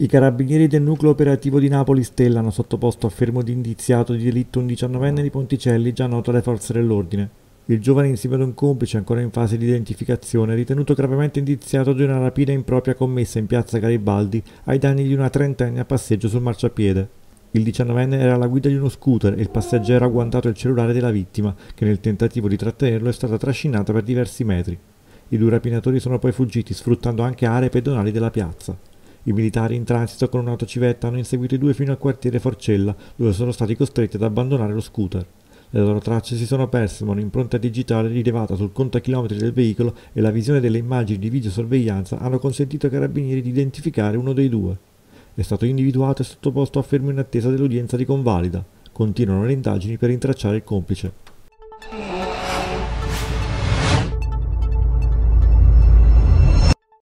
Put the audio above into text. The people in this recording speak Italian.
I carabinieri del nucleo operativo di Napoli Stella hanno sottoposto a fermo di indiziato di delitto un diciannovenne di Ponticelli già noto alle forze dell'ordine. Il giovane insieme ad un complice ancora in fase di identificazione è ritenuto gravemente indiziato di una rapina impropria commessa in piazza Garibaldi ai danni di una trentenne a passeggio sul marciapiede. Il diciannovenne era alla guida di uno scooter e il passeggero ha guantato il cellulare della vittima, che nel tentativo di trattenerlo è stata trascinata per diversi metri. I due rapinatori sono poi fuggiti sfruttando anche aree pedonali della piazza. I militari in transito con un'autocivetta hanno inseguito i due fino al quartiere Forcella, dove sono stati costretti ad abbandonare lo scooter. Le loro tracce si sono perse, ma un'impronta digitale rilevata sul contachilometri del veicolo e la visione delle immagini di videosorveglianza hanno consentito ai carabinieri di identificare uno dei due. È stato individuato e sottoposto a fermo in attesa dell'udienza di convalida. Continuano le indagini per rintracciare il complice.